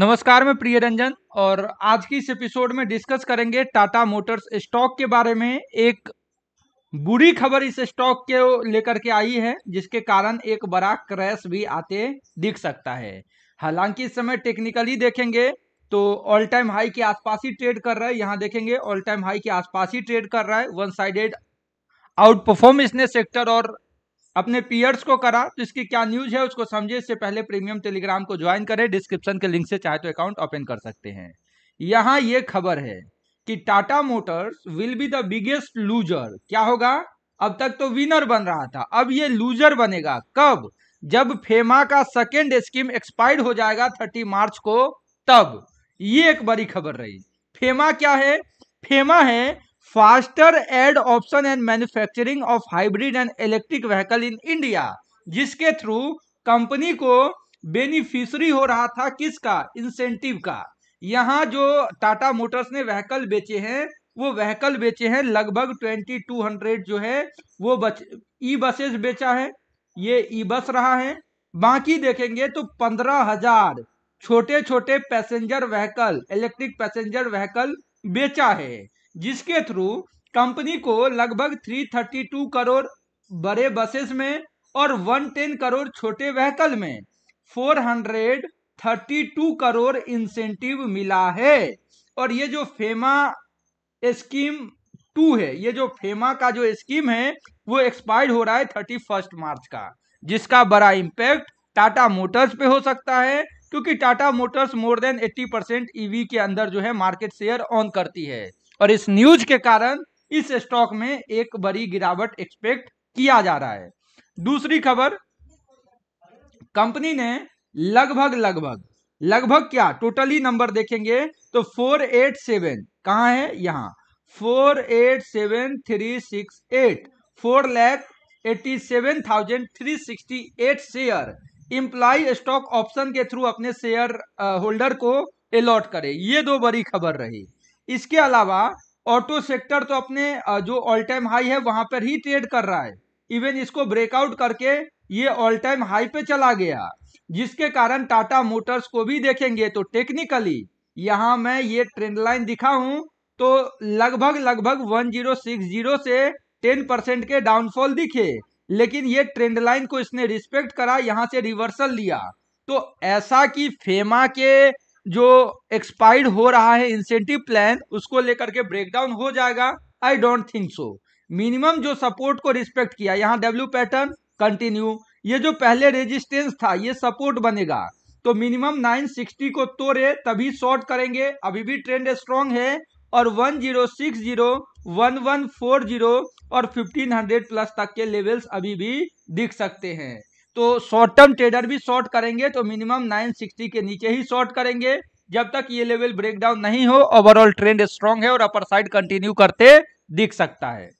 नमस्कार मैं प्रिय रंजन और आज की इस एपिसोड में डिस्कस करेंगे टाटा मोटर्स स्टॉक के बारे में एक बुरी खबर इस स्टॉक के लेकर के आई है जिसके कारण एक बड़ा क्रैश भी आते दिख सकता है हालांकि इस समय टेक्निकली देखेंगे तो ऑल टाइम हाई के आसपास ही ट्रेड कर रहा है यहाँ देखेंगे ऑल टाइम हाई के आसपास ही ट्रेड कर रहा है वन साइडेड आउट परफॉर्म इसने सेक्टर और अपने पीयर्स को करा तो इसकी क्या न्यूज है उसको समझे इससे पहले प्रीमियम टेलीग्राम को ज्वाइन करें डिस्क्रिप्शन के लिंक से चाहे तो अकाउंट ओपन कर सकते हैं यहाँ ये खबर है कि Tata motors will be the biggest loser क्या होगा अब तक तो विनर बन रहा था अब ये लूजर बनेगा कब जब फेमा का सेकेंड स्कीम एक्सपायर्ड हो जाएगा थर्टी मार्च को तब ये एक बड़ी खबर रही फेमा क्या है फेमा है faster adoption and manufacturing of hybrid and electric vehicle in India जिसके थ्रू कंपनी को बेनिफिशरी हो रहा था किसका इंसेंटिव का यहाँ जो टाटा मोटर्स ने व्हीकल बेचे हैं वो व्हीकल बेचे हैं लगभग ट्वेंटी टू हंड्रेड जो है वो बच ई बसेस बेचा है ये ई बस रहा है बाकी देखेंगे तो पंद्रह हजार छोटे छोटे passenger vehicle electric passenger vehicle बेचा है जिसके थ्रू कंपनी को लगभग 332 करोड़ बड़े बसेस में और 110 करोड़ छोटे व्हीकल में 432 करोड़ इंसेंटिव मिला है और ये जो फेमा स्कीम टू है ये जो फेमा का जो स्कीम है वो एक्सपायर हो रहा है थर्टी फर्स्ट मार्च का जिसका बड़ा इम्पैक्ट टाटा मोटर्स पे हो सकता है क्योंकि Tata motors more than 80 percent EV e के अंदर जो है मार्केट शेयर ऑन करती है और इस न्यूज के कारण इस स्टॉक में एक बड़ी गिरावट एक्सपेक्ट किया जा रहा है दूसरी खबर कंपनी ने लगभग लगभग लगभग क्या टोटली नंबर देखेंगे तो फोर एट सेवन कहा है यहाँ four eight seven three six eight four lakh eighty seven thousand three sixty eight share employee stock option के थ्रू अपने शेयर होल्डर को अलॉट करे ये दो बड़ी खबर रही इसके अलावा ऑटो सेक्टर तो अपने जो ऑल टाइम हाई है वहां पर ही ट्रेड कर रहा है इवन इसको ब्रेकआउट करके ये ऑल टाइम हाई पे चला गया जिसके कारण टाटा मोटर्स को भी देखेंगे तो टेक्निकली यहाँ मैं ये ट्रेंड लाइन दिखा हूं तो लगभग लगभग 1060 से 10 परसेंट के डाउनफॉल दिखे लेकिन ये ट्रेंड लाइन को इसने रिस्पेक्ट करा यहाँ से रिवर्सल लिया तो ऐसा कि फेमा के जो एक्सपायर्ड हो रहा है इंसेंटिव प्लान उसको लेकर के ब्रेकडाउन हो जाएगा I don't think so minimum जो सपोर्ट को रिस्पेक्ट किया यहाँ डब्ल्यू पैटर्न कंटिन्यू ये जो पहले रेजिस्टेंस था ये सपोर्ट बनेगा तो मिनिमम 960 को तोड़े तभी शॉर्ट करेंगे अभी भी ट्रेंड स्ट्रांग है और 1060, 1140 और 1500 प्लस तक के लेवल्स अभी भी दिख सकते हैं तो शॉर्ट टर्म ट्रेडर भी शॉर्ट करेंगे तो मिनिमम 960 के नीचे ही शॉर्ट करेंगे जब तक ये लेवल ब्रेकडाउन नहीं हो ओवरऑल ट्रेंड स्ट्रांग है और अपर साइड कंटिन्यू करते दिख सकता है